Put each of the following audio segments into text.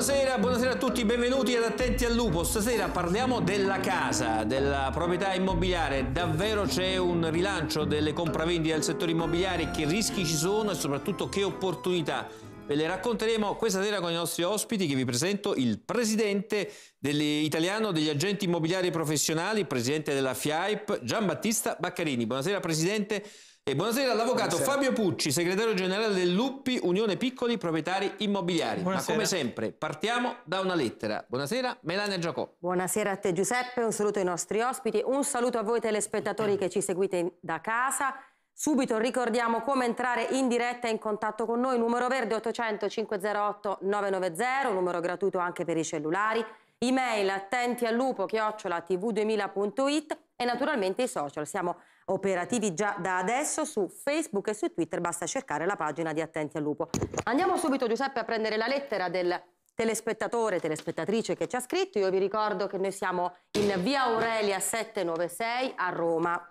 Buonasera, buonasera a tutti, benvenuti ad Attenti al Lupo. Stasera parliamo della casa, della proprietà immobiliare. Davvero c'è un rilancio delle compravendite del settore immobiliare? Che rischi ci sono e soprattutto che opportunità? Ve le racconteremo questa sera con i nostri ospiti che vi presento il presidente italiano degli agenti immobiliari professionali, presidente della FIAIP, Battista Baccarini. Buonasera Presidente, e buonasera all'avvocato Fabio Pucci, segretario generale dell'UPPI, Unione Piccoli Proprietari Immobiliari. Buonasera. Ma come sempre, partiamo da una lettera. Buonasera, Melania Giacò. Buonasera a te Giuseppe, un saluto ai nostri ospiti, un saluto a voi telespettatori che ci seguite da casa. Subito ricordiamo come entrare in diretta e in contatto con noi, numero verde 800 508 990, numero gratuito anche per i cellulari, email attenti al lupo chiocciola tv2000.it e naturalmente i social. Siamo operativi già da adesso su Facebook e su Twitter, basta cercare la pagina di Attenti al Lupo. Andiamo subito Giuseppe a prendere la lettera del telespettatore, telespettatrice che ci ha scritto. Io vi ricordo che noi siamo in via Aurelia 796 a Roma.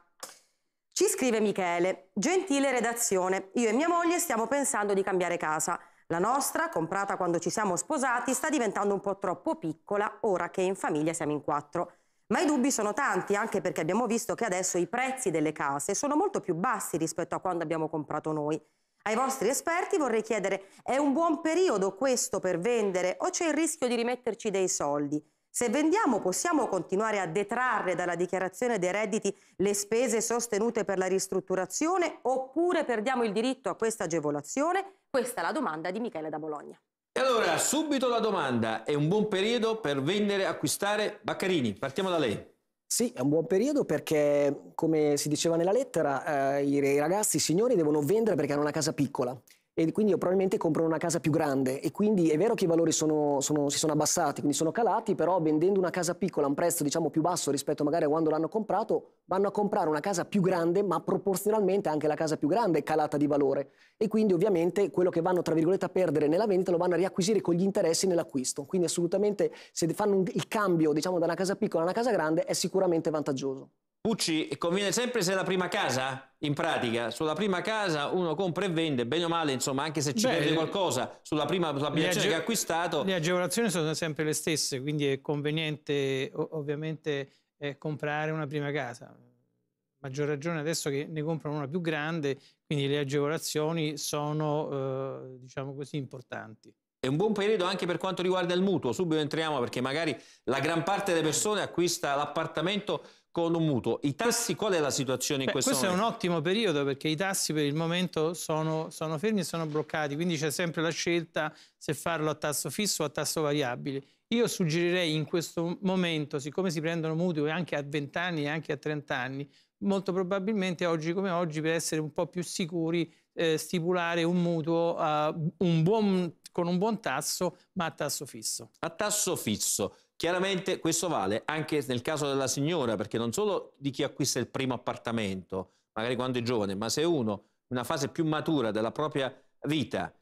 Ci scrive Michele, gentile redazione, io e mia moglie stiamo pensando di cambiare casa. La nostra, comprata quando ci siamo sposati, sta diventando un po' troppo piccola ora che in famiglia siamo in quattro. Ma i dubbi sono tanti, anche perché abbiamo visto che adesso i prezzi delle case sono molto più bassi rispetto a quando abbiamo comprato noi. Ai vostri esperti vorrei chiedere, è un buon periodo questo per vendere o c'è il rischio di rimetterci dei soldi? Se vendiamo possiamo continuare a detrarre dalla dichiarazione dei redditi le spese sostenute per la ristrutturazione oppure perdiamo il diritto a questa agevolazione? Questa è la domanda di Michele da Bologna. E allora, subito la domanda, è un buon periodo per vendere, acquistare Baccarini? Partiamo da lei. Sì, è un buon periodo perché, come si diceva nella lettera, eh, i ragazzi, i signori devono vendere perché hanno una casa piccola e quindi probabilmente comprano una casa più grande e quindi è vero che i valori sono, sono, si sono abbassati, quindi sono calati, però vendendo una casa piccola a un prezzo diciamo più basso rispetto magari a quando l'hanno comprato, vanno a comprare una casa più grande, ma proporzionalmente anche la casa più grande è calata di valore e quindi ovviamente quello che vanno tra virgolette a perdere nella vendita lo vanno a riacquisire con gli interessi nell'acquisto, quindi assolutamente se fanno il cambio diciamo da una casa piccola a una casa grande è sicuramente vantaggioso. Pucci, conviene sempre se è la prima casa? In pratica, sulla prima casa uno compra e vende, bene o male, insomma insomma, anche se ci Beh, perde eh, qualcosa sulla prima sulla che ha acquistato. Le agevolazioni sono sempre le stesse, quindi è conveniente ovviamente eh, comprare una prima casa. Maggior ragione adesso che ne comprano una più grande, quindi le agevolazioni sono, eh, diciamo così, importanti. È un buon periodo anche per quanto riguarda il mutuo. Subito entriamo perché magari la gran parte delle persone acquista l'appartamento con un mutuo. I tassi, qual è la situazione in Beh, questo, questo momento? Questo è un ottimo periodo perché i tassi per il momento sono, sono fermi e sono bloccati, quindi c'è sempre la scelta se farlo a tasso fisso o a tasso variabile. Io suggerirei in questo momento, siccome si prendono mutui anche a 20 anni e anche a 30 anni, molto probabilmente oggi come oggi, per essere un po' più sicuri, eh, stipulare un mutuo a un buon con un buon tasso, ma a tasso fisso. A tasso fisso. Chiaramente questo vale anche nel caso della signora, perché non solo di chi acquista il primo appartamento, magari quando è giovane, ma se uno, in una fase più matura della propria vita,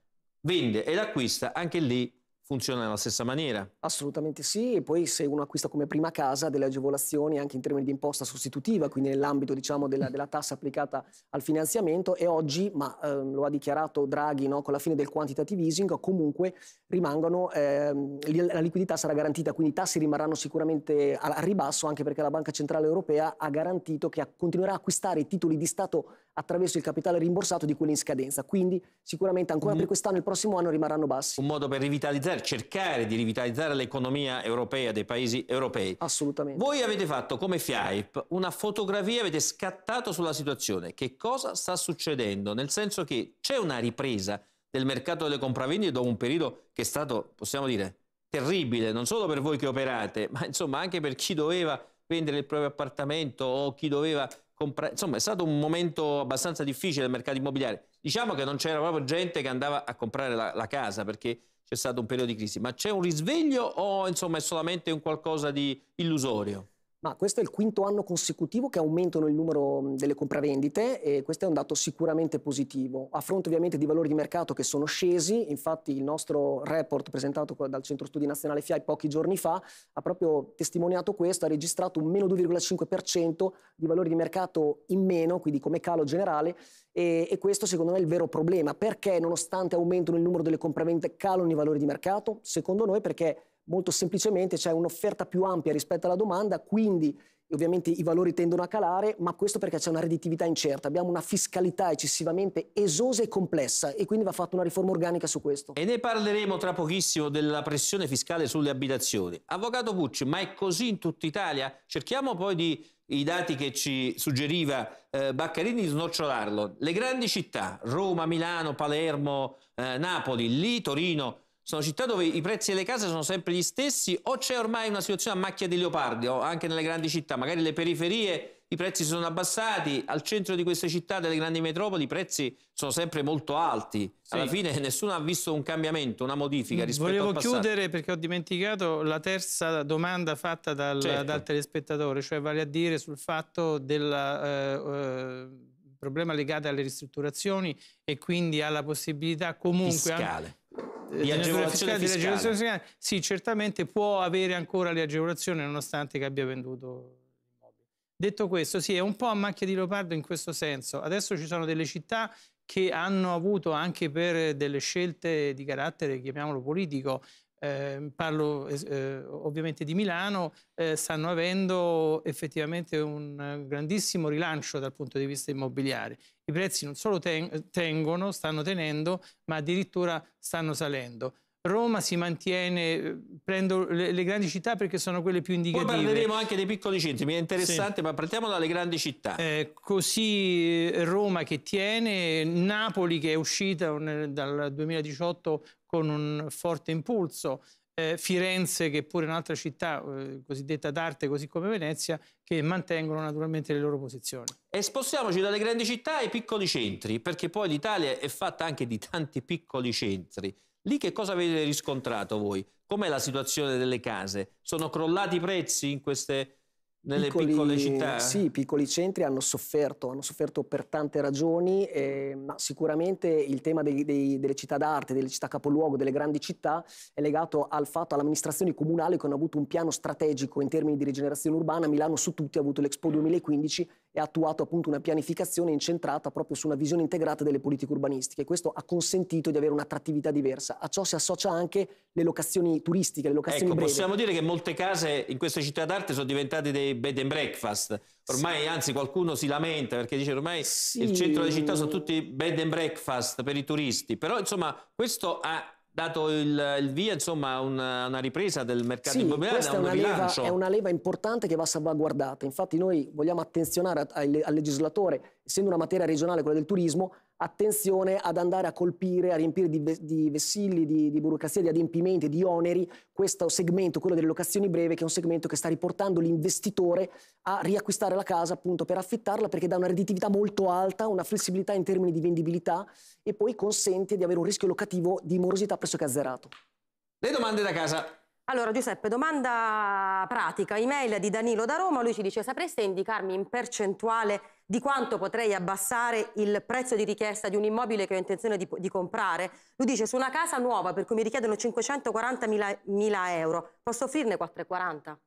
vende ed acquista, anche lì funziona nella stessa maniera? Assolutamente sì, e poi se uno acquista come prima casa delle agevolazioni anche in termini di imposta sostitutiva, quindi nell'ambito diciamo, della, della, tassa applicata al finanziamento e oggi, ma eh, lo ha dichiarato Draghi no, con la fine del quantitative easing, comunque rimangono, eh, la liquidità sarà garantita, quindi i tassi rimarranno sicuramente al ribasso anche perché la Banca Centrale Europea ha garantito che continuerà a acquistare i titoli di Stato attraverso il capitale rimborsato di quelli in scadenza, quindi sicuramente ancora mm. per quest'anno e il prossimo anno rimarranno bassi. Un modo per rivitalizzare per cercare di rivitalizzare l'economia europea dei paesi europei. Assolutamente. Voi avete fatto come FIAIP una fotografia, avete scattato sulla situazione. Che cosa sta succedendo? Nel senso che c'è una ripresa del mercato delle compravendite dopo un periodo che è stato, possiamo dire, terribile, non solo per voi che operate, ma insomma anche per chi doveva vendere il proprio appartamento o chi doveva comprare. Insomma, è stato un momento abbastanza difficile del mercato immobiliare. Diciamo che non c'era proprio gente che andava a comprare la, la casa perché c'è stato un periodo di crisi, ma c'è un risveglio o insomma è solamente un qualcosa di illusorio? Ma questo è il quinto anno consecutivo che aumentano il numero delle compravendite e questo è un dato sicuramente positivo, a fronte ovviamente di valori di mercato che sono scesi, infatti il nostro report presentato dal Centro Studi Nazionale FIAI pochi giorni fa ha proprio testimoniato questo, ha registrato un meno 2,5% di valori di mercato in meno, quindi come calo generale e, e, questo secondo me è il vero problema, perché nonostante aumentano il numero delle compravendite calano i valori di mercato? Secondo noi perché molto semplicemente c'è un'offerta più ampia rispetto alla domanda, quindi ovviamente i valori tendono a calare, ma questo perché c'è una redditività incerta, abbiamo una fiscalità eccessivamente esosa e complessa e quindi va fatta una riforma organica su questo. E ne parleremo tra pochissimo della pressione fiscale sulle abitazioni. Avvocato Pucci, ma è così in tutta Italia? Cerchiamo poi di i dati che ci suggeriva eh, Baccarini di snocciolarlo. Le grandi città, Roma, Milano, Palermo, eh, Napoli, lì Torino, sono città dove i prezzi delle case sono sempre gli stessi o c'è ormai una situazione a macchia di leopardi, anche nelle grandi città, magari le periferie i prezzi sono abbassati, al centro di queste città, delle grandi metropoli, i prezzi sono sempre molto alti. Sì. Alla fine nessuno ha visto un cambiamento, una modifica mm, rispetto Volevo al passato. Volevo chiudere perché ho dimenticato la terza domanda fatta dal, certo. dal telespettatore, cioè vale a dire sul fatto del eh, eh, problema legato alle ristrutturazioni e quindi alla possibilità comunque... Fiscale eh, di agevolazione fiscale, fiscale. fiscale, Sì, certamente può avere ancora le agevolazioni nonostante che abbia venduto l'immobile. Detto questo, sì, è un po' a macchia di leopardo in questo senso. Adesso ci sono delle città che hanno avuto anche per delle scelte di carattere, chiamiamolo politico, eh, parlo eh, ovviamente di Milano, eh, stanno avendo effettivamente un grandissimo rilancio dal punto di vista immobiliare. I prezzi non solo ten tengono, stanno tenendo, ma addirittura stanno salendo. Roma si mantiene, eh, prendo le, le, grandi città perché sono quelle più indicative. Poi parleremo anche dei piccoli centri, mi è interessante, sì. ma partiamo dalle grandi città. Eh, così eh, Roma che tiene, Napoli che è uscita un, dal 2018 con un forte impulso, eh, Firenze che è pure un'altra città eh, cosiddetta d'arte, così come Venezia, che mantengono naturalmente le loro posizioni. E spostiamoci dalle grandi città ai piccoli centri, perché poi l'Italia è fatta anche di tanti piccoli centri. Lì che cosa avete riscontrato voi? Com'è la situazione delle case? Sono crollati i prezzi in queste, nelle piccoli, piccole città? Sì, i piccoli centri hanno sofferto, hanno sofferto per tante ragioni, eh, ma sicuramente il tema dei, dei, delle città d'arte, delle città capoluogo, delle grandi città è legato al fatto alle amministrazioni comunali che hanno avuto un piano strategico in termini di rigenerazione urbana, Milano su tutti ha avuto l'Expo 2015 e attuato appunto una pianificazione incentrata proprio su una visione integrata delle politiche urbanistiche. Questo ha consentito di avere un'attrattività diversa. A ciò si associa anche le locazioni turistiche, le locazioni ecco, brevi. Possiamo dire che molte case in queste città d'arte sono diventate dei bed and breakfast. Ormai, sì. anzi, qualcuno si lamenta perché dice ormai sì. il centro della città sono tutti bed and breakfast per i turisti. Però, insomma, questo ha dato il, il via insomma, a una, una, ripresa del mercato sì, immobiliare, questa è una, leva, è una, leva, importante che va salvaguardata. Infatti noi vogliamo attenzionare al legislatore, essendo una materia regionale quella del turismo, attenzione ad andare a colpire, a riempire di, di vessilli, di, di, burocrazia, di adempimenti, di oneri questo segmento, quello delle locazioni breve, che è un segmento che sta riportando l'investitore a riacquistare la casa appunto per affittarla perché dà una redditività molto alta, una flessibilità in termini di vendibilità e poi consente di avere un rischio locativo di morosità pressoché azzerato. Le domande da casa. Allora Giuseppe, domanda pratica, email di Danilo da Roma, lui ci dice sapreste indicarmi in percentuale di quanto potrei abbassare il prezzo di richiesta di un immobile che ho intenzione di, di comprare? Lui dice su una casa nuova per cui mi richiedono 540.000 euro, posso offrirne 440?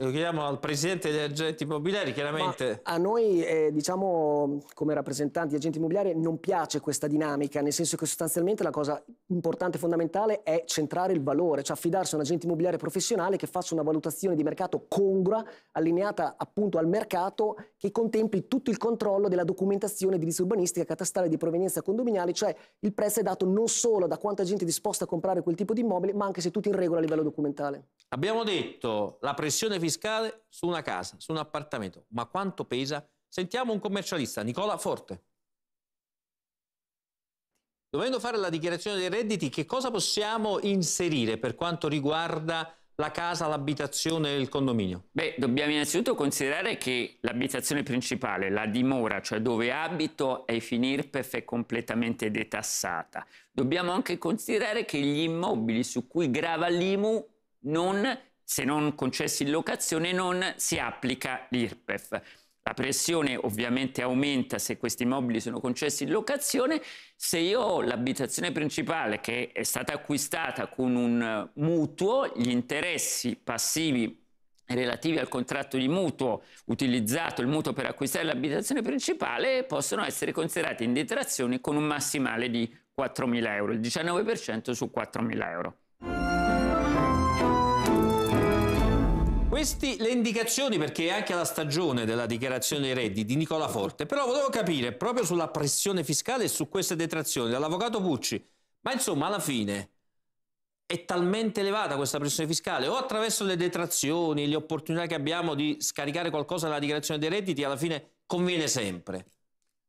Lo chiediamo al presidente degli agenti immobiliari, chiaramente. Ma a noi, eh, diciamo, come rappresentanti di agenti immobiliari, non piace questa dinamica, nel senso che sostanzialmente la cosa importante e fondamentale è centrare il valore, cioè affidarsi a un agente immobiliare professionale che faccia una valutazione di mercato congrua, allineata appunto al mercato, che contempli tutto il controllo della documentazione edilizia urbanistica, catastale di provenienza condominiale, cioè il prezzo è dato non solo da quanta gente è disposta a comprare quel tipo di immobile, ma anche se tutto in regola a livello documentale. Abbiamo detto la pressione fiscale fiscale su una casa, su un appartamento, ma quanto pesa? Sentiamo un commercialista, Nicola Forte. Dovendo fare la dichiarazione dei redditi, che cosa possiamo inserire per quanto riguarda la casa, l'abitazione e il condominio? Beh, dobbiamo innanzitutto considerare che l'abitazione principale, la dimora, cioè dove abito, è finirpef è completamente detassata. Dobbiamo anche considerare che gli immobili su cui grava l'IMU non se non concessi in locazione, non si applica l'IRPEF. La pressione ovviamente aumenta se questi immobili sono concessi in locazione. Se io ho l'abitazione principale che è stata acquistata con un mutuo, gli interessi passivi relativi al contratto di mutuo utilizzato il mutuo per acquistare l'abitazione principale possono essere considerati in detrazione con un massimale di 4.000 euro, il 19% su 4.000 euro. Queste le indicazioni perché è anche la stagione della dichiarazione dei redditi di Nicola Forte, però volevo capire proprio sulla pressione fiscale e su queste detrazioni dall'avvocato Pucci, ma insomma alla fine è talmente elevata questa pressione fiscale o attraverso le detrazioni, le opportunità che abbiamo di scaricare qualcosa nella dichiarazione dei redditi alla fine conviene sempre?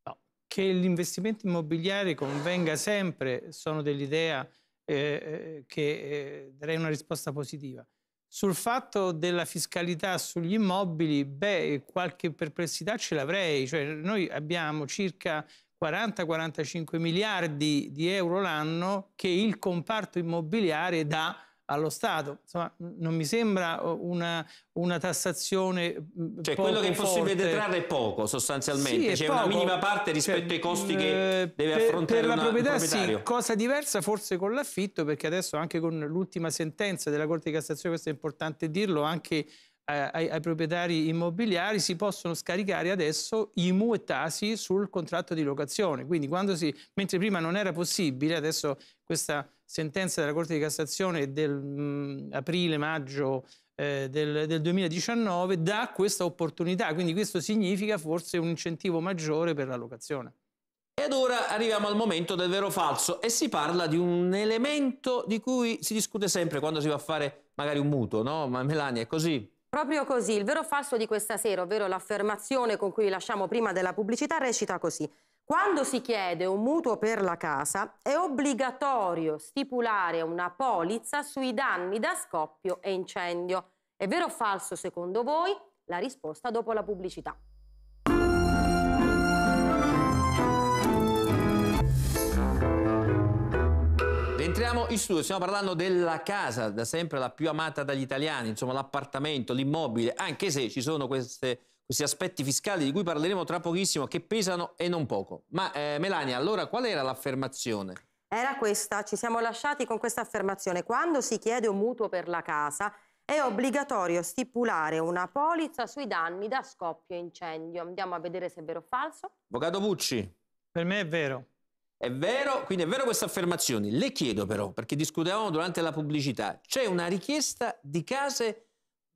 No, che l'investimento immobiliare convenga sempre sono dell'idea eh, eh, che eh, darei una risposta positiva sul fatto della fiscalità sugli immobili, beh, qualche perplessità ce l'avrei. Cioè, noi abbiamo circa 40-45 miliardi di euro l'anno che il comparto immobiliare dà allo Stato. Insomma, non mi sembra uh, una, una tassazione. Mm, cioè, quello che è possibile forte. detrarre è poco sostanzialmente, sì, c'è poco. una minima parte cioè, rispetto cioè, ai costi mm, che deve per, affrontare. Per la una, proprietà, sì, cosa diversa forse con l'affitto, perché adesso anche con l'ultima sentenza della Corte di Cassazione, questo è importante dirlo, anche eh, ai, ai, proprietari immobiliari si possono scaricare adesso i e sul contratto di locazione. Quindi, si, mentre prima non era possibile, adesso questa sentenza della Corte di Cassazione del aprile-maggio eh, del, del, 2019 dà questa opportunità, quindi questo significa forse un incentivo maggiore per la locazione. Ed ora arriviamo al momento del vero falso e si parla di un elemento di cui si discute sempre quando si va a fare magari un mutuo, no? Ma Melania è così? Proprio così, il vero falso di questa sera, ovvero l'affermazione con cui vi lasciamo prima della pubblicità, recita così. Quando si chiede un mutuo per la casa è obbligatorio stipulare una polizza sui danni da scoppio e incendio. È vero o falso secondo voi? La risposta dopo la pubblicità. Entriamo in studio, stiamo parlando della casa, da sempre la più amata dagli italiani, insomma l'appartamento, l'immobile, anche se ci sono queste questi aspetti fiscali di cui parleremo tra pochissimo che pesano e non poco. Ma eh, Melania, allora qual era l'affermazione? Era questa, ci siamo lasciati con questa affermazione. Quando si chiede un mutuo per la casa è obbligatorio stipulare una polizza sui danni da scoppio e incendio. Andiamo a vedere se è vero o falso. Avvocato Pucci. Per me è vero. È vero, quindi è vero questa affermazione. Le chiedo però, perché discutevamo durante la pubblicità, c'è una richiesta di case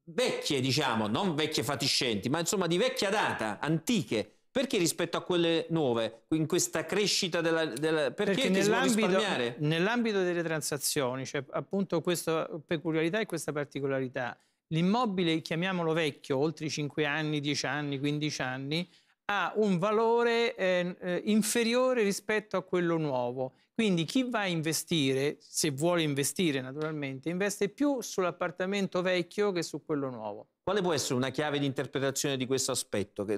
vecchie, diciamo, non vecchie fatiscenti, ma insomma di vecchia data, antiche. Perché rispetto a quelle nuove, in questa crescita della... della perché, perché nell'ambito, nell'ambito delle transazioni c'è cioè appunto questa peculiarità e questa particolarità. L'immobile, chiamiamolo vecchio, oltre i 5 anni, 10 anni, 15 anni, ha un valore ehm, eh, inferiore rispetto a quello nuovo. Quindi chi va a investire, se vuole investire naturalmente, investe più sull'appartamento vecchio che su quello nuovo. Quale può essere una chiave di interpretazione di questo aspetto? Che...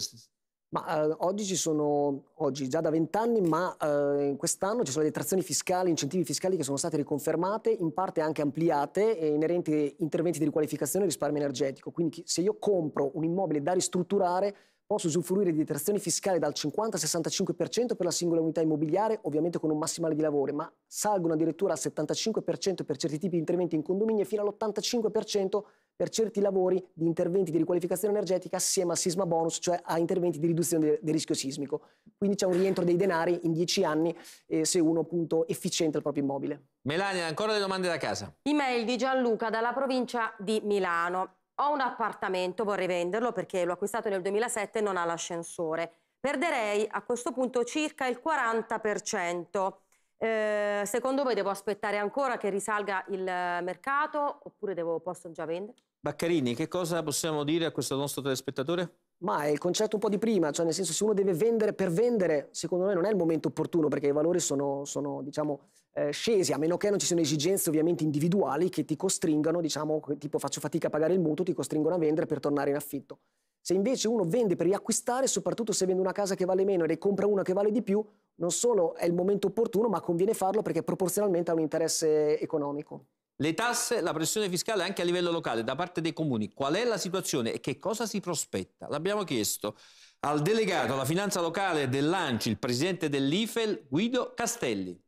Ma, eh, oggi ci sono, oggi, già da vent'anni, ma eh, quest'anno ci sono le detrazioni fiscali, incentivi fiscali che sono state riconfermate, in parte anche ampliate, eh, inerenti a interventi di riqualificazione e risparmio energetico. Quindi se io compro un immobile da ristrutturare, posso usufruire di detrazioni fiscali dal 50 al 65% per la singola unità immobiliare, ovviamente con un massimale di lavoro, ma salgono addirittura al 75% per certi tipi di interventi in condominio e fino all'85% per certi lavori di interventi di riqualificazione energetica assieme al sisma bonus, cioè a interventi di riduzione del rischio sismico. Quindi c'è un rientro dei denari in 10 anni eh, se uno appunto efficiente il proprio immobile. Melania, ancora delle domande da casa. Email di Gianluca dalla provincia di Milano ho un appartamento, vorrei venderlo perché l'ho acquistato nel 2007 e non ha l'ascensore. Perderei a questo punto circa il 40%. Eh, secondo voi devo aspettare ancora che risalga il mercato oppure devo, posso già vendere? Baccarini, che cosa possiamo dire a questo nostro telespettatore? Ma è il concetto un po' di prima, cioè nel senso se uno deve vendere per vendere, secondo me non è il momento opportuno perché i valori sono, sono diciamo, eh, scesi, a meno che non ci siano esigenze ovviamente individuali che ti costringano, diciamo, tipo faccio fatica a pagare il mutuo, ti costringono a vendere per tornare in affitto. Se invece uno vende per riacquistare, soprattutto se vende una casa che vale meno e ne compra una che vale di più, non solo è il momento opportuno, ma conviene farlo perché proporzionalmente ha un interesse economico. Le tasse, la pressione fiscale anche a livello locale da parte dei comuni, qual è la situazione e che cosa si prospetta? L'abbiamo chiesto al delegato alla finanza locale dell'ANCI, il presidente dell'IFEL, Guido Castelli.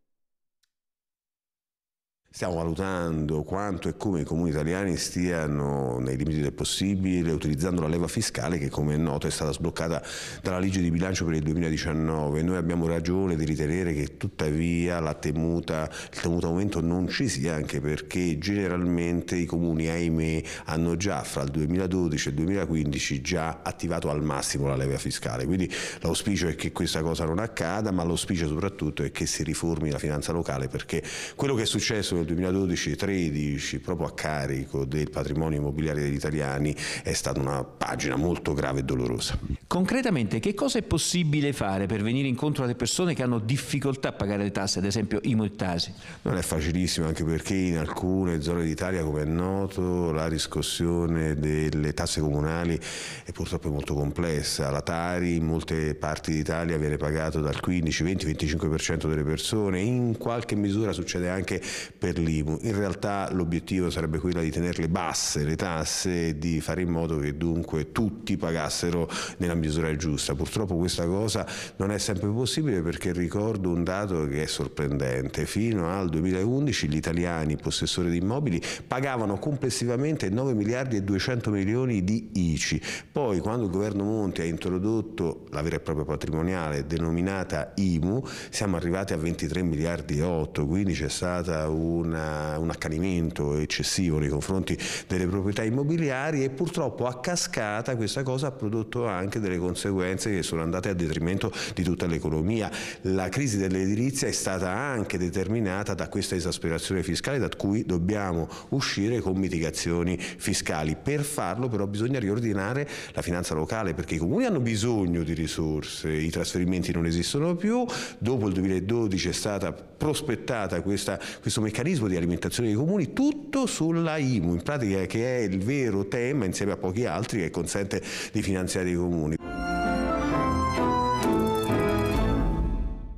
Stiamo valutando quanto e come i comuni italiani stiano, nei limiti del possibile, utilizzando la leva fiscale che, come è noto, è stata sbloccata dalla legge di bilancio per il 2019. Noi abbiamo ragione di ritenere che tuttavia temuta, il temuto aumento non ci sia, anche perché generalmente i comuni, ahimè, hanno già fra il 2012 e il 2015 già attivato al massimo la leva fiscale. Quindi l'auspicio è che questa cosa non accada, ma l'auspicio soprattutto è che si riformi la finanza locale, perché quello che è successo nel 2012-13 proprio a carico del patrimonio immobiliare degli italiani è stata una pagina molto grave e dolorosa. Concretamente che cosa è possibile fare per venire incontro alle persone che hanno difficoltà a pagare le tasse, ad esempio i multasi? Non è facilissimo anche perché in alcune zone d'Italia come è noto la riscossione delle tasse comunali è purtroppo molto complessa, la Tari in molte parti d'Italia viene pagato dal 15, 20, 25% delle persone, in qualche misura succede anche per per l'IMU. In realtà l'obiettivo sarebbe quello di tenerle basse le tasse e di fare in modo che dunque tutti pagassero nella misura giusta. Purtroppo questa cosa non è sempre possibile perché ricordo un dato che è sorprendente. Fino al 2011 gli italiani possessori di immobili pagavano complessivamente 9 miliardi e 200 milioni di ICI. Poi quando il governo Monti ha introdotto la vera e propria patrimoniale denominata IMU siamo arrivati a 23 miliardi e 8, quindi c'è stata un una, eh, un accanimento eccessivo nei confronti delle proprietà immobiliari e purtroppo a cascata questa cosa ha prodotto anche delle conseguenze che sono andate a detrimento di tutta l'economia. La crisi dell'edilizia è stata anche determinata da questa esasperazione fiscale da cui dobbiamo uscire con mitigazioni fiscali. Per farlo però bisogna riordinare la finanza locale perché i comuni hanno bisogno di risorse, i trasferimenti non esistono più, dopo il 2012 è stata prospettata questa, questo meccanismo meccanismo di alimentazione dei comuni, tutto sulla IMU, in pratica che è il vero tema insieme a pochi altri che consente di finanziare i comuni.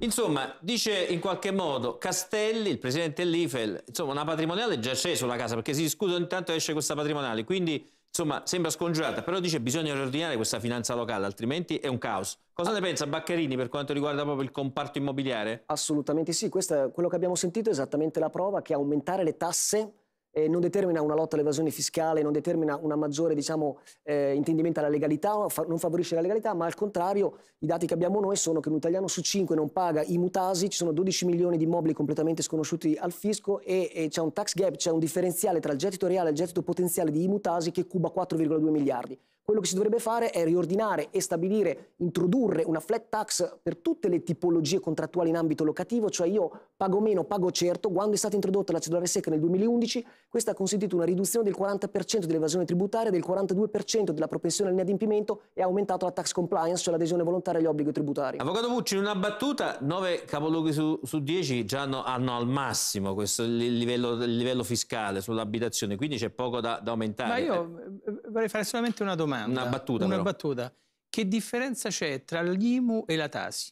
Insomma, dice in qualche modo Castelli, il presidente dell'IFEL, insomma una patrimoniale già c'è sulla casa perché si discute ogni tanto esce questa patrimoniale, quindi Insomma, sembra scongiurata, però dice che bisogna riordinare questa finanza locale, altrimenti è un caos. Cosa ne pensa Baccherini per quanto riguarda proprio il comparto immobiliare? Assolutamente sì, questo è quello che abbiamo sentito, è esattamente la prova che aumentare le tasse eh, non determina una lotta all'evasione fiscale, non determina una maggiore diciamo, eh, intendimento alla legalità, fa non favorisce la legalità, ma al contrario i dati che abbiamo noi sono che un italiano su cinque non paga i mutasi, ci sono 12 milioni di immobili completamente sconosciuti al fisco e, e c'è un tax gap, c'è un differenziale tra il gettito reale e il gettito potenziale di i mutasi che cuba 4,2 miliardi. Quello che si dovrebbe fare è riordinare e stabilire, introdurre una flat tax per tutte le tipologie contrattuali in ambito locativo, cioè io pago meno, pago certo. Quando è stata introdotta la cedolare secca nel 2011, questa ha consentito una riduzione del 40% dell'evasione tributaria, del 42% della propensione all'inadempimento e ha aumentato la tax compliance, cioè l'adesione volontaria agli obblighi tributari. Avvocato Pucci, in una battuta, 9 capoluoghi su, su 10 già hanno, hanno, al massimo questo livello, livello fiscale sull'abitazione, quindi c'è poco da, da aumentare. Ma io eh, vorrei fare solamente una domanda. Una battuta. Una battuta. Che differenza c'è tra l'IMU e la TASI?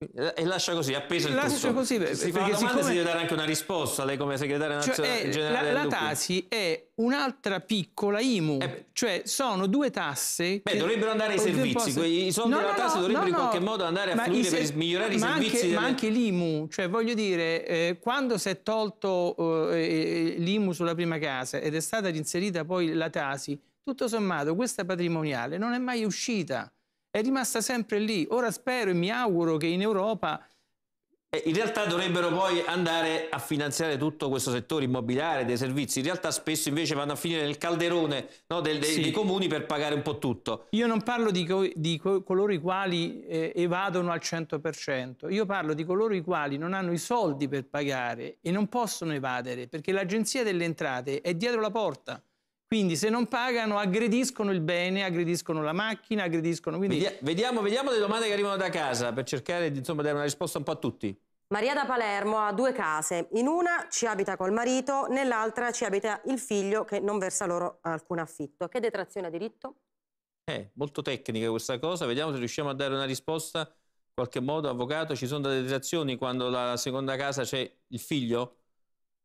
E lascia così, appeso lascia il tutto. Così, cioè, si fa una domanda siccome... si deve dare anche una risposta, lei come segretaria nazionale cioè, eh, generale La, la TASI è un'altra piccola IMU, eh. cioè sono due tasse... Beh, dovrebbero andare ai servizi, posso... i soldi no, della no, TASI no, dovrebbero in qualche modo andare a ma fluire se... per migliorare i servizi. Anche, delle... Ma anche l'IMU, cioè voglio dire, eh, quando si è tolto eh, eh l'IMU sulla prima casa ed è stata inserita poi la TASI, tutto sommato questa patrimoniale non è mai uscita è rimasta sempre lì. Ora spero e mi auguro che in Europa... Eh, in realtà dovrebbero poi andare a finanziare tutto questo settore immobiliare, dei servizi. In realtà spesso invece vanno a finire nel calderone no, del, dei, sì. dei, comuni per pagare un po' tutto. Io non parlo di, co di co coloro i quali eh, evadono al 100%, io parlo di coloro i quali non hanno i soldi per pagare e non possono evadere perché l'Agenzia delle Entrate è dietro la porta. Quindi se non pagano aggrediscono il bene, aggrediscono la macchina, aggrediscono... Quindi... Vediamo, vediamo le domande che arrivano da casa per cercare di insomma, dare una risposta un po' a tutti. Maria da Palermo ha due case, in una ci abita col marito, nell'altra ci abita il figlio che non versa loro alcun affitto. Che detrazione ha diritto? Eh, molto tecnica questa cosa, vediamo se riusciamo a dare una risposta. In qualche modo, avvocato, ci sono delle detrazioni quando la seconda casa c'è il figlio?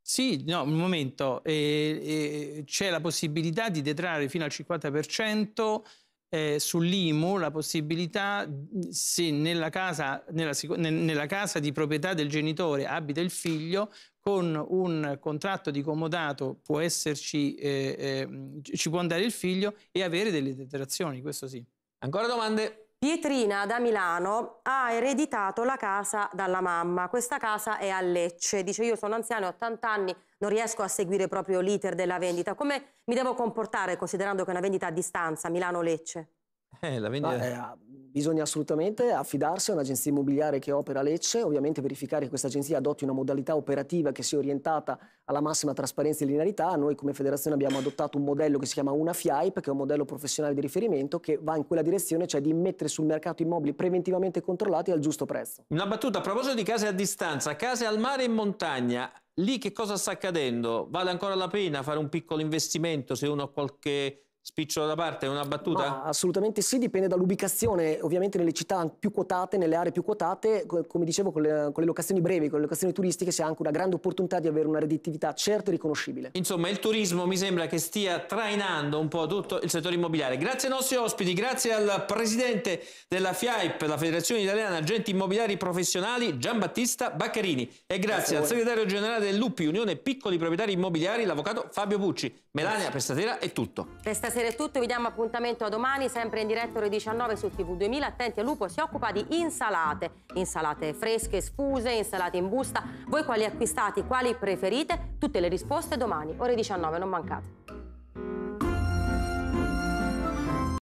Sì, no, un momento. Eh, eh, c'è la possibilità di detrarre fino al 50% eh, sull'IMU la possibilità, se nella casa, nella, nella casa di proprietà del genitore abita il figlio, con un contratto di comodato può esserci, eh, eh, ci può andare il figlio e avere delle detrazioni, questo sì. Ancora domande? Pietrina da Milano ha ereditato la casa dalla mamma. Questa casa è a Lecce. Dice io sono anziana, ho 80 anni, non riesco a seguire proprio l'iter della vendita. Come mi devo comportare considerando che è una vendita a distanza, Milano-Lecce? Eh, la vendita... Beh, Bisogna assolutamente affidarsi a un'agenzia immobiliare che opera a Lecce, ovviamente verificare che questa agenzia adotti una modalità operativa che sia orientata alla massima trasparenza e linearità. Noi come federazione abbiamo adottato un modello che si chiama Una FIAIP, che è un modello professionale di riferimento che va in quella direzione, cioè di mettere sul mercato immobili preventivamente controllati al giusto prezzo. Una battuta a proposito di case a distanza, case al mare e in montagna, lì che cosa sta accadendo? Vale ancora la pena fare un piccolo investimento se uno ha qualche Spicciolo da parte, una battuta? Ma assolutamente sì, dipende dall'ubicazione. Ovviamente nelle città più quotate, nelle aree più quotate, come dicevo, con le, con le, locazioni brevi, con le locazioni turistiche, si ha anche una grande opportunità di avere una redditività certa e riconoscibile. Insomma, il turismo mi sembra che stia trainando un po' tutto il settore immobiliare. Grazie ai nostri ospiti, grazie al presidente della FIAIP, la Federazione Italiana Agenti Immobiliari Professionali, Giambattista Baccherini. e grazie, grazie al segretario generale dell'UPI, Unione Piccoli Proprietari Immobiliari, l'avvocato Fabio Pucci. Melania, per stasera è tutto. Per stasera sera è tutto, vi diamo appuntamento a domani, sempre in diretta ore 19 su TV2000. Attenti al Lupo, si occupa di insalate, insalate fresche, sfuse, insalate in busta. Voi quali acquistate, quali preferite? Tutte le risposte domani, ore 19, non mancate.